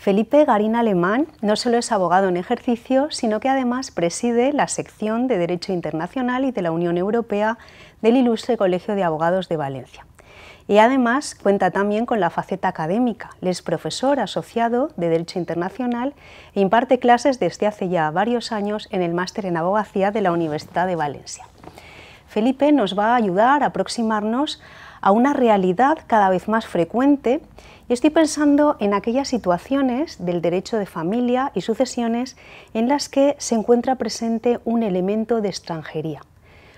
Felipe Garín Alemán no solo es abogado en ejercicio, sino que además preside la sección de Derecho Internacional y de la Unión Europea del Ilustre Colegio de Abogados de Valencia. Y además cuenta también con la faceta académica. es profesor asociado de Derecho Internacional e imparte clases desde hace ya varios años en el Máster en Abogacía de la Universidad de Valencia. Felipe nos va a ayudar a aproximarnos a una realidad cada vez más frecuente estoy pensando en aquellas situaciones del derecho de familia y sucesiones en las que se encuentra presente un elemento de extranjería.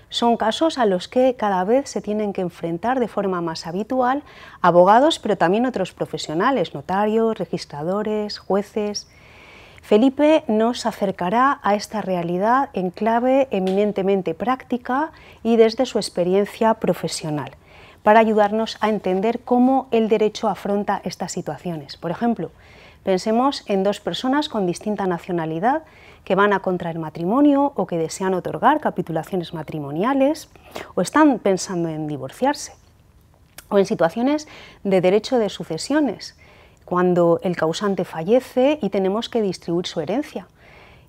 Son casos a los que cada vez se tienen que enfrentar de forma más habitual abogados, pero también otros profesionales, notarios, registradores, jueces. Felipe nos acercará a esta realidad en clave eminentemente práctica y desde su experiencia profesional para ayudarnos a entender cómo el derecho afronta estas situaciones. Por ejemplo, pensemos en dos personas con distinta nacionalidad que van a contraer matrimonio o que desean otorgar capitulaciones matrimoniales o están pensando en divorciarse o en situaciones de derecho de sucesiones, cuando el causante fallece y tenemos que distribuir su herencia.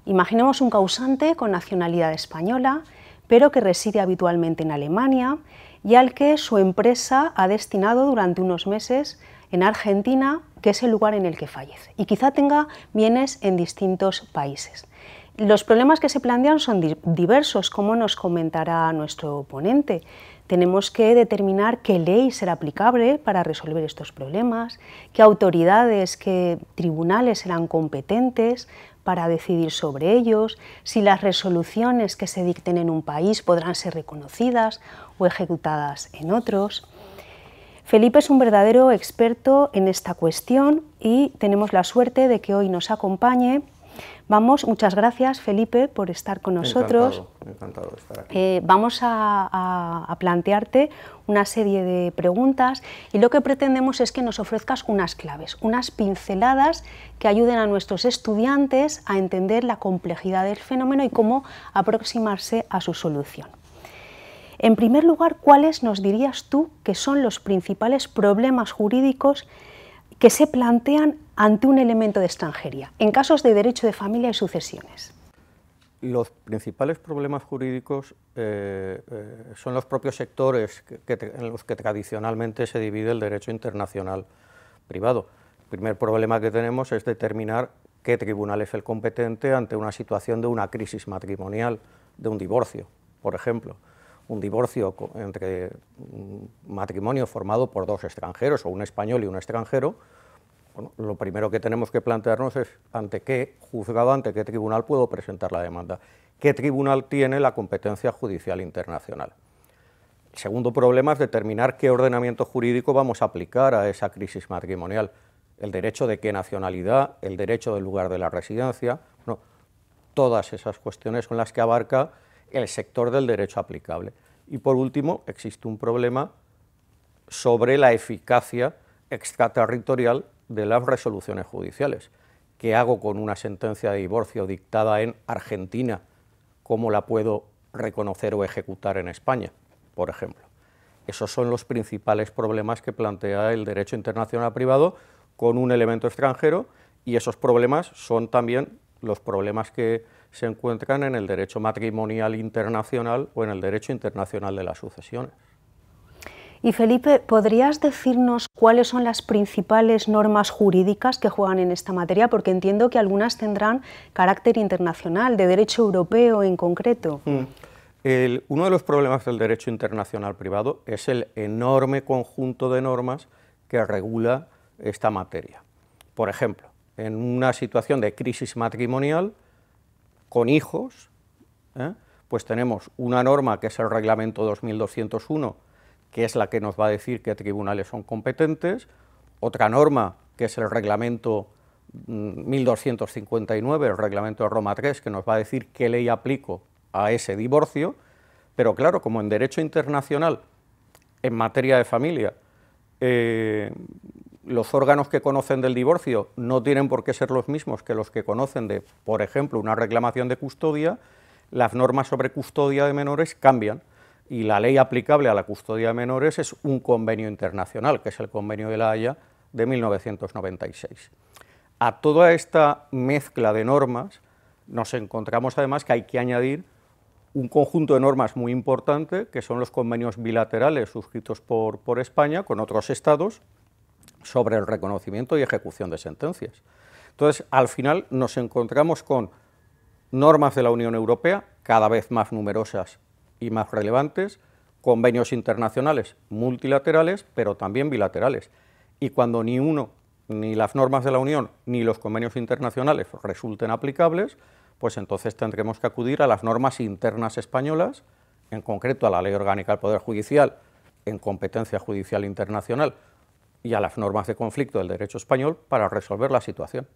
Imaginemos un causante con nacionalidad española, pero que reside habitualmente en Alemania y al que su empresa ha destinado durante unos meses en Argentina, que es el lugar en el que fallece, y quizá tenga bienes en distintos países. Los problemas que se plantean son diversos, como nos comentará nuestro ponente. Tenemos que determinar qué ley será aplicable para resolver estos problemas, qué autoridades, qué tribunales serán competentes para decidir sobre ellos, si las resoluciones que se dicten en un país podrán ser reconocidas o ejecutadas en otros. Felipe es un verdadero experto en esta cuestión y tenemos la suerte de que hoy nos acompañe. Vamos, muchas gracias Felipe por estar con nosotros. encantado estar aquí. Eh, vamos a, plantearte una serie de preguntas y lo que pretendemos es que nos ofrezcas unas claves, unas pinceladas que ayuden a nuestros estudiantes a entender la complejidad del fenómeno y cómo aproximarse a su solución. En primer lugar, ¿cuáles nos dirías tú que son los principales problemas jurídicos que se plantean ante un elemento de extranjería en casos de derecho de familia y sucesiones? Los principales problemas jurídicos eh, eh, son los propios sectores en los que tradicionalmente se divide el derecho internacional privado. El primer problema que tenemos es determinar qué tribunal es el competente ante una situación de una crisis matrimonial, de un divorcio, por ejemplo un divorcio entre un matrimonio formado por dos extranjeros o un español y un extranjero, lo primero que tenemos que plantearnos es ante qué juzgado, ante qué tribunal puedo presentar la demanda, qué tribunal tiene la competencia judicial internacional. El segundo problema es determinar qué ordenamiento jurídico vamos a aplicar a esa crisis matrimonial, el derecho de qué nacionalidad, el derecho del lugar de la residencia, todas esas cuestiones con las que abarca el sector del derecho aplicable. Y por último, existe un problema sobre la eficacia extraterritorial de las resoluciones judiciales. ¿Qué hago con una sentencia de divorcio dictada en Argentina? ¿Cómo la puedo reconocer o ejecutar en España, por ejemplo? Esos son los principales problemas que plantea el derecho internacional privado con un elemento extranjero y esos problemas son también los problemas que se encuentran en el derecho matrimonial internacional o en el derecho internacional de las sucesiones. Y Felipe, ¿podrías decirnos cuáles son las principales normas jurídicas que juegan en esta materia? Porque entiendo que algunas tendrán carácter internacional, de derecho europeo en concreto. Mm. uno de los problemas del derecho internacional privado es el enorme conjunto de normas que regula esta materia. Por ejemplo, en una situación de crisis matrimonial, con hijos, ¿eh? pues tenemos una norma que es el reglamento 2201, que es la que nos va a decir qué tribunales son competentes, otra norma que es el reglamento 1259, mm, el reglamento de Roma III, que nos va a decir qué ley aplico a ese divorcio, pero claro, como en derecho internacional, en materia de familia, eh, los órganos que conocen del divorcio no tienen por qué ser los mismos que los que conocen de, por ejemplo, una reclamación de custodia, las normas sobre custodia de menores cambian y la ley aplicable a la custodia de menores es un convenio internacional, que es el convenio de la Haya de 1996. A toda esta mezcla de normas nos encontramos además que hay que añadir un conjunto de normas muy importante, que son los convenios bilaterales suscritos por, España con otros estados, sobre el reconocimiento y ejecución de sentencias. Entonces, al final nos encontramos con normas de la Unión Europea cada vez más numerosas y más relevantes, convenios internacionales multilaterales, pero también bilaterales. Y cuando ni uno, ni las normas de la Unión, ni los convenios internacionales resulten aplicables, pues entonces tendremos que acudir a las normas internas españolas, en concreto a la Ley Orgánica del Poder Judicial, en competencia judicial internacional, y a las normas de conflicto del derecho español para resolver la situación.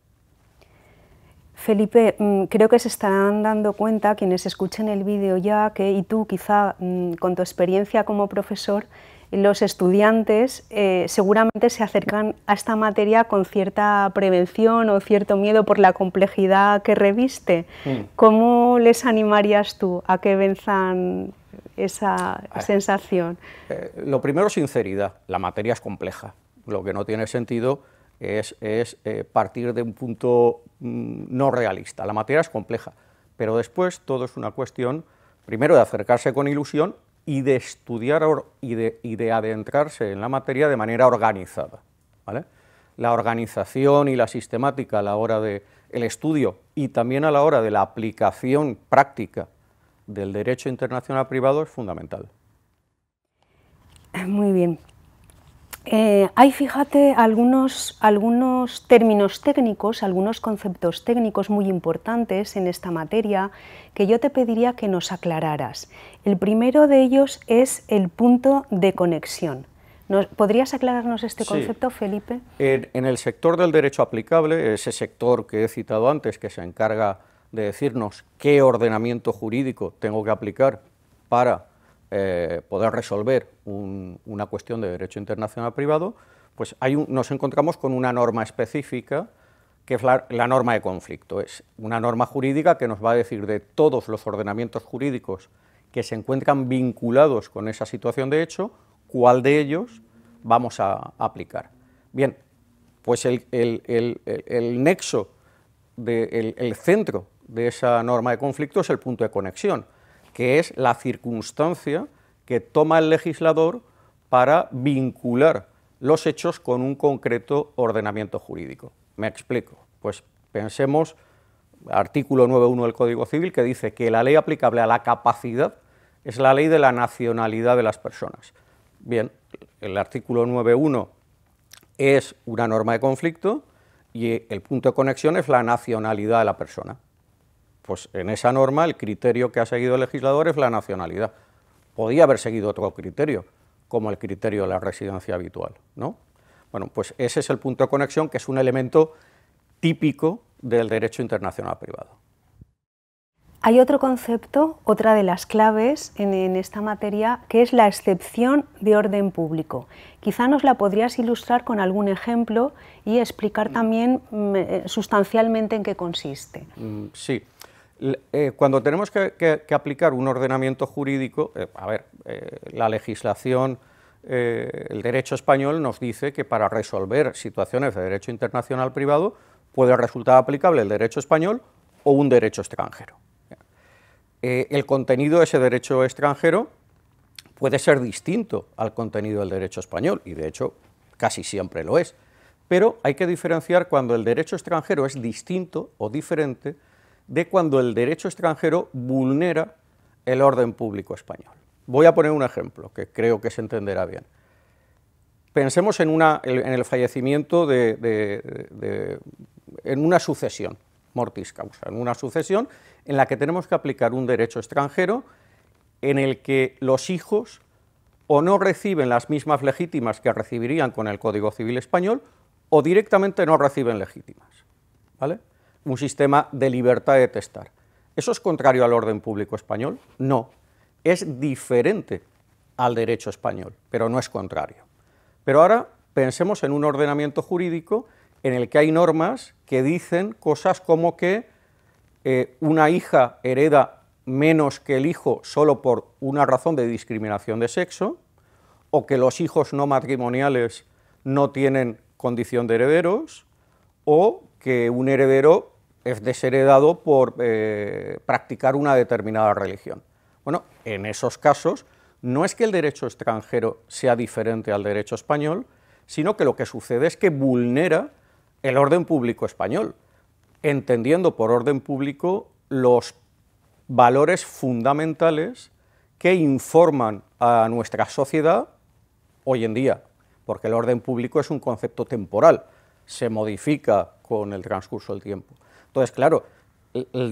Felipe, mm, creo que se están dando cuenta quienes escuchen el vídeo ya que, y tú quizá mm, con tu experiencia como profesor, los estudiantes eh, seguramente se acercan a esta materia con cierta prevención o cierto miedo por la complejidad que reviste. Mm. ¿Cómo les animarías tú a que venzan esa sensación? Eh, lo primero, sinceridad. La materia es compleja. Lo que no tiene sentido es, eh, partir de un punto mm, no realista. La materia es compleja, pero después todo es una cuestión, primero, de acercarse con ilusión y de estudiar y de, y de adentrarse en la materia de manera organizada. La organización y la sistemática a la hora del el estudio y también a la hora de la aplicación práctica del derecho internacional privado es fundamental. Muy bien. Eh, hay, fíjate, algunos, algunos términos técnicos, algunos conceptos técnicos muy importantes en esta materia que yo te pediría que nos aclararas. El primero de ellos es el punto de conexión. ¿Podrías aclararnos este concepto, Felipe? en, el sector del derecho aplicable, ese sector que he citado antes, que se encarga de decirnos qué ordenamiento jurídico tengo que aplicar para eh, poder resolver una cuestión de derecho internacional privado, pues hay nos encontramos con una norma específica que es la, norma de conflicto. Es una norma jurídica que nos va a decir de todos los ordenamientos jurídicos que se encuentran vinculados con esa situación de hecho, cuál de ellos vamos a, aplicar. Bien, pues el, nexo, el centro de esa norma de conflicto es el punto de conexión que es la circunstancia que toma el legislador para vincular los hechos con un concreto ordenamiento jurídico. Me explico. Pues pensemos artículo 9.1 del Código Civil que dice que la ley aplicable a la capacidad es la ley de la nacionalidad de las personas. Bien, el artículo 9.1 es una norma de conflicto y el punto de conexión es la nacionalidad de la persona. Pues en esa norma el criterio que ha seguido el legislador es la nacionalidad. Podía haber seguido otro criterio, como el criterio de la residencia habitual, ¿no? Bueno, pues ese es el punto de conexión que es un elemento típico del derecho internacional privado. Hay otro concepto, otra de las claves en, esta materia, que es la excepción de orden público. Quizá nos la podrías ilustrar con algún ejemplo y explicar también mm, eh, sustancialmente en qué consiste. Mm, sí. Eh, cuando tenemos que, aplicar un ordenamiento jurídico, eh, a ver, eh, la legislación, el derecho español nos dice que para resolver situaciones de derecho internacional privado puede resultar aplicable el derecho español o un derecho extranjero. el contenido de ese derecho extranjero puede ser distinto al contenido del derecho español, y de hecho casi siempre lo es, pero hay que diferenciar cuando el derecho extranjero es distinto o diferente de cuando el derecho extranjero vulnera el orden público español. Voy a poner un ejemplo que creo que se entenderá bien. Pensemos en, el fallecimiento de, de, en una sucesión, mortis causa, en una sucesión en la que tenemos que aplicar un derecho extranjero en el que los hijos o no reciben las mismas legítimas que recibirían con el Código Civil Español o directamente no reciben legítimas. ¿Vale? un sistema de libertad de testar. ¿Eso es contrario al orden público español? No, es diferente al derecho español, pero no es contrario. Pero ahora pensemos en un ordenamiento jurídico en el que hay normas que dicen cosas como que eh, una hija hereda menos que el hijo solo por una razón de discriminación de sexo, o que los hijos no matrimoniales no tienen condición de herederos, o que un heredero es desheredado por eh, practicar una determinada religión. Bueno, en esos casos no es que el derecho extranjero sea diferente al derecho español, sino que lo que sucede es que vulnera el orden público español, entendiendo por orden público los valores fundamentales que informan a nuestra sociedad hoy en día, porque el orden público es un concepto temporal se modifica con el transcurso del tiempo. Entonces, claro,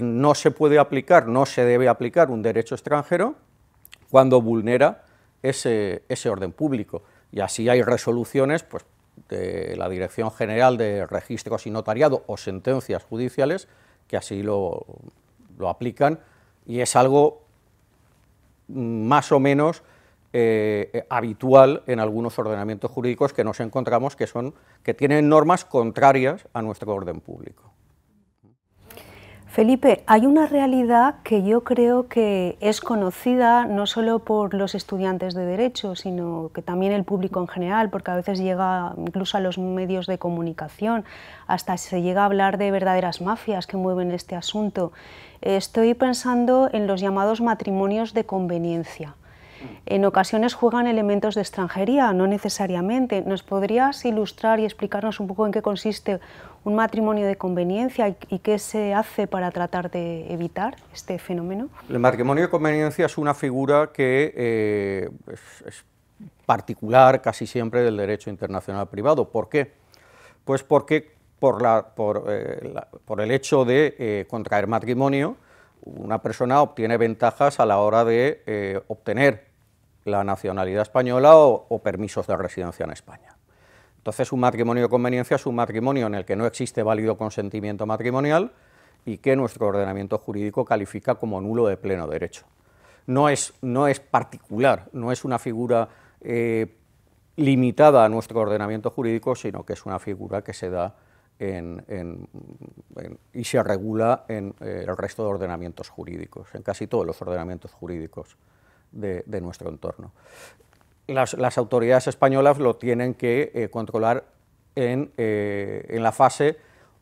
no se puede aplicar, no se debe aplicar un derecho extranjero cuando vulnera ese, orden público. Y así hay resoluciones pues, de la Dirección General de Registros y Notariado o sentencias judiciales que así lo, lo aplican y es algo más o menos eh, eh, habitual en algunos ordenamientos jurídicos que nos encontramos que, son, que tienen normas contrarias a nuestro orden público. Felipe, hay una realidad que yo creo que es conocida no solo por los estudiantes de derecho, sino que también el público en general, porque a veces llega incluso a los medios de comunicación, hasta se llega a hablar de verdaderas mafias que mueven este asunto. Estoy pensando en los llamados matrimonios de conveniencia. En ocasiones juegan elementos de extranjería, no necesariamente. ¿Nos podrías ilustrar y explicarnos un poco en qué consiste un matrimonio de conveniencia y, qué se hace para tratar de evitar este fenómeno? El matrimonio de conveniencia es una figura que eh, es, particular casi siempre del derecho internacional privado. ¿Por qué? Pues porque por, eh, el hecho de eh, contraer matrimonio, una persona obtiene ventajas a la hora de eh, obtener la nacionalidad española o, permisos de residencia en España. Entonces, un matrimonio de conveniencia es un matrimonio en el que no existe válido consentimiento matrimonial y que nuestro ordenamiento jurídico califica como nulo de pleno derecho. No es, particular, no es una figura eh, limitada a nuestro ordenamiento jurídico, sino que es una figura que se da y se regula en eh, el resto de ordenamientos jurídicos, en casi todos los ordenamientos jurídicos de, nuestro entorno. Las, autoridades españolas lo tienen que eh, controlar en, eh, en, la fase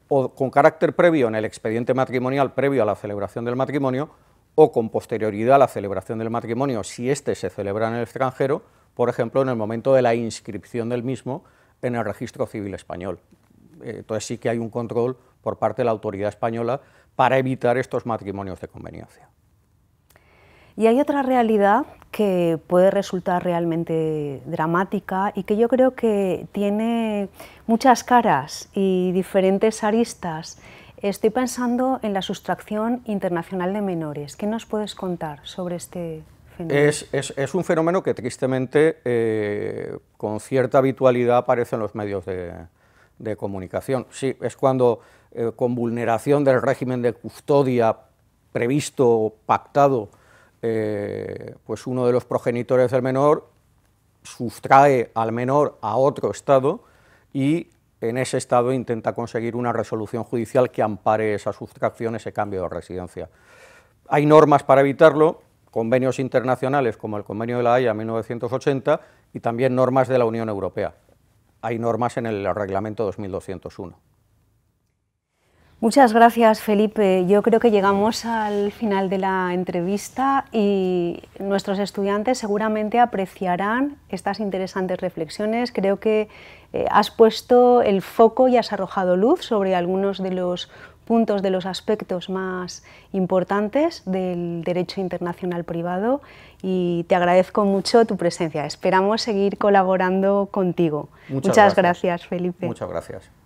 o con carácter previo en el expediente matrimonial previo a la celebración del matrimonio o con posterioridad a la celebración del matrimonio si éste se celebra en el extranjero, por ejemplo, en el momento de la inscripción del mismo en el registro civil español. Eh, entonces sí que hay un control por parte de la autoridad española para evitar estos matrimonios de conveniencia. Y hay otra realidad que puede resultar realmente dramática y que yo creo que tiene muchas caras y diferentes aristas. Estoy pensando en la sustracción internacional de menores. ¿Qué nos puedes contar sobre este fenómeno? Es, un fenómeno que tristemente eh, con cierta habitualidad aparece en los medios de, de comunicación. Sí, es cuando eh, con vulneración del régimen de custodia previsto o pactado, eh, pues uno de los progenitores del menor sustrae al menor a otro Estado y en ese Estado intenta conseguir una resolución judicial que ampare esa sustracción, ese cambio de residencia. Hay normas para evitarlo, convenios internacionales como el Convenio de la Haya 1980 y también normas de la Unión Europea hay normas en el reglamento 2201. Muchas gracias, Felipe. Yo creo que llegamos al final de la entrevista y nuestros estudiantes seguramente apreciarán estas interesantes reflexiones. Creo que eh, has puesto el foco y has arrojado luz sobre algunos de los puntos de los aspectos más importantes del derecho internacional privado y te agradezco mucho tu presencia. Esperamos seguir colaborando contigo. Muchas, gracias. gracias, Felipe. Muchas gracias.